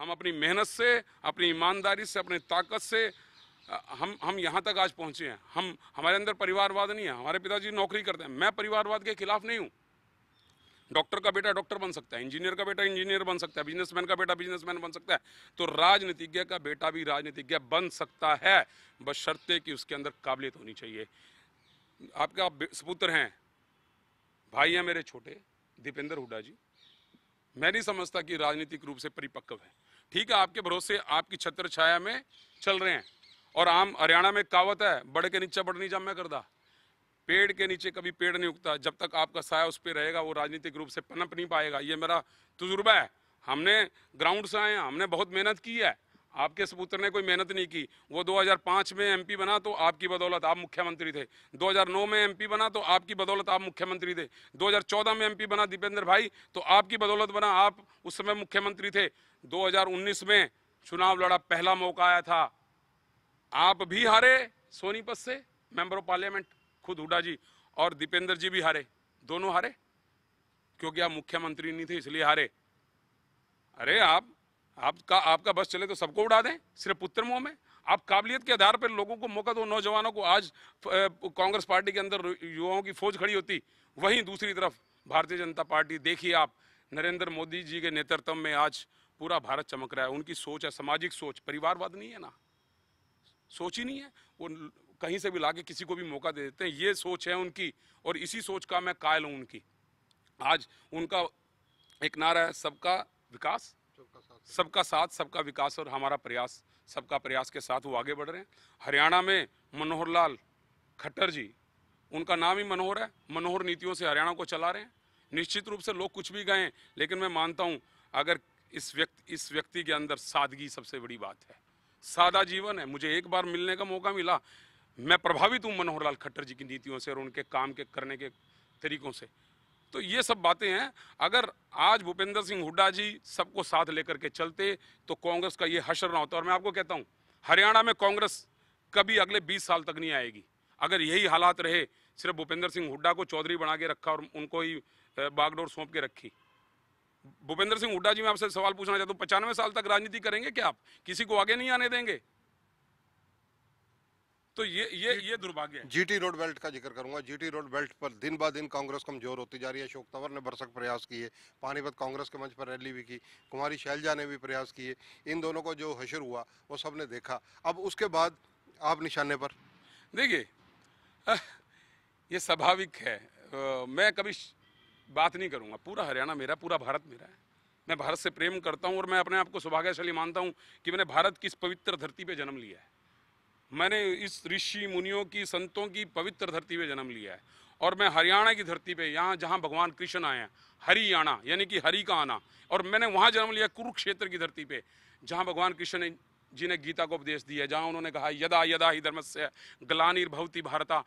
हम अपनी मेहनत से अपनी ईमानदारी से अपनी ताकत से हम हम यहाँ तक आज पहुँचे हैं हम हमारे अंदर परिवारवाद नहीं है हमारे पिताजी नौकरी करते हैं मैं परिवारवाद के खिलाफ नहीं हूँ डॉक्टर का बेटा डॉक्टर बन सकता है इंजीनियर का बेटा इंजीनियर बन सकता है बिजनेसमैन का बेटा बिजनेसमैन बन सकता है तो राजनीतिज्ञ का बेटा भी राजनीतिज्ञ बन सकता है बशर्ते कि उसके अंदर काबिलियत होनी चाहिए आपके आप सपुत्र हैं भाई हैं मेरे छोटे दीपेंद्र हुडा जी मैं नहीं समझता कि राजनीतिक रूप से परिपक्व है ठीक है आपके भरोसे आपकी छत्र छाया में चल रहे हैं और आम हरियाणा में कावत है बड़े के नीचे नहीं जब मैं करदा पेड़ के नीचे कभी पेड़ नहीं उगता जब तक आपका साया उस पर रहेगा वो राजनीतिक रूप से पनप नहीं पाएगा ये मेरा तजुर्बा है हमने ग्राउंड से आए हैं हमने बहुत मेहनत की है आपके सपुत्र ने कोई मेहनत नहीं की वो 2005 में एमपी बना तो आपकी बदौलत आप मुख्यमंत्री थे 2009 में एमपी बना तो आपकी बदौलत आप मुख्यमंत्री थे 2014 में एमपी बना दीपेंद्र भाई तो आपकी बदौलत बना आप उस समय मुख्यमंत्री थे 2019 में चुनाव लड़ा पहला मौका आया था आप भी हारे सोनीपत से मेंबर ऑफ पार्लियामेंट खुद हुडा जी और दीपेंद्र जी भी हारे दोनों हारे क्योंकि आप मुख्यमंत्री नहीं थे इसलिए हारे अरे आप आपका आपका बस चले तो सबको उड़ा दें सिर्फ पुत्र मुंह में आप काबिलियत के आधार पर लोगों को मौका दो नौजवानों को आज कांग्रेस पार्टी के अंदर युवाओं की फौज खड़ी होती वहीं दूसरी तरफ भारतीय जनता पार्टी देखिए आप नरेंद्र मोदी जी के नेतृत्व में आज पूरा भारत चमक रहा है उनकी सोच है सामाजिक सोच परिवारवाद नहीं है ना सोच ही नहीं है वो कहीं से भी लाके किसी को भी मौका दे देते हैं ये सोच है उनकी और इसी सोच का मैं कायल हूँ उनकी आज उनका एक नारा है सबका विकास सबका साथ सबका विकास और हमारा प्रयास सबका प्रयास के साथ वो आगे बढ़ रहे हैं हरियाणा में मनोहर लाल खट्टर जी उनका नाम ही मनोहर है मनोहर नीतियों से हरियाणा को चला रहे हैं निश्चित रूप से लोग कुछ भी गए लेकिन मैं मानता हूँ अगर इस व्यक्ति इस व्यक्ति के अंदर सादगी सबसे बड़ी बात है सादा जीवन है मुझे एक बार मिलने का मौका मिला मैं प्रभावित हूँ मनोहर लाल खट्टर जी की नीतियों से और उनके काम के करने के तरीकों से तो ये सब बातें हैं अगर आज भूपेंद्र सिंह हुड्डा जी सबको साथ लेकर के चलते तो कांग्रेस का ये हशर ना होता और मैं आपको कहता हूँ हरियाणा में कांग्रेस कभी अगले 20 साल तक नहीं आएगी अगर यही हालात रहे सिर्फ भूपेंद्र सिंह हुड्डा को चौधरी बना के रखा और उनको ही बागडोर सौंप के रखी भूपेंद्र सिंह हुड्डा जी मैं आपसे सवाल पूछना चाहता हूँ पचानवे साल तक राजनीति करेंगे क्या आप किसी को आगे नहीं आने देंगे तो ये ये ये दुर्भाग्य है जीटी रोड बेल्ट का जिक्र करूंगा जीटी रोड बेल्ट पर दिन ब दिन कांग्रेस कमजोर होती जा रही है अशोक तंवर ने बरसक प्रयास किए पानीपत कांग्रेस के मंच पर रैली भी की कुमारी शैलजा ने भी प्रयास किए इन दोनों को जो हशर हुआ वो सब ने देखा अब उसके बाद आप निशाने पर देखिए ये स्वाभाविक है मैं कभी बात नहीं करूँगा पूरा हरियाणा मेरा पूरा भारत मेरा है मैं भारत से प्रेम करता हूँ और मैं अपने आप को सौभाग्यशाली मानता हूँ कि मैंने भारत की इस पवित्र धरती पर जन्म लिया है मैंने इस ऋषि मुनियों की संतों की पवित्र धरती पे जन्म लिया है और मैं हरियाणा की धरती पे यहाँ जहाँ भगवान कृष्ण आए हैं हरियाणा यानी कि हरि का आना और मैंने वहाँ जन्म लिया कुरुक्षेत्र की धरती पे जहाँ भगवान कृष्ण जी ने गीता को उपदेश दिया जहाँ उन्होंने कहा यदा यदा ही धर्म धर्मस्य ग्लानिर्भवती भारता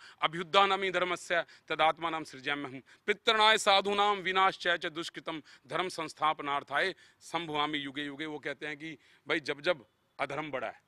धर्म से तदात्मा नाम सृजम्य पितृणाय साधुनाम चय च दुष्कृतम धर्म संस्थापनार्थाय संभवामी युगे युगे वो कहते हैं कि भाई जब जब अधर्म बढ़ा है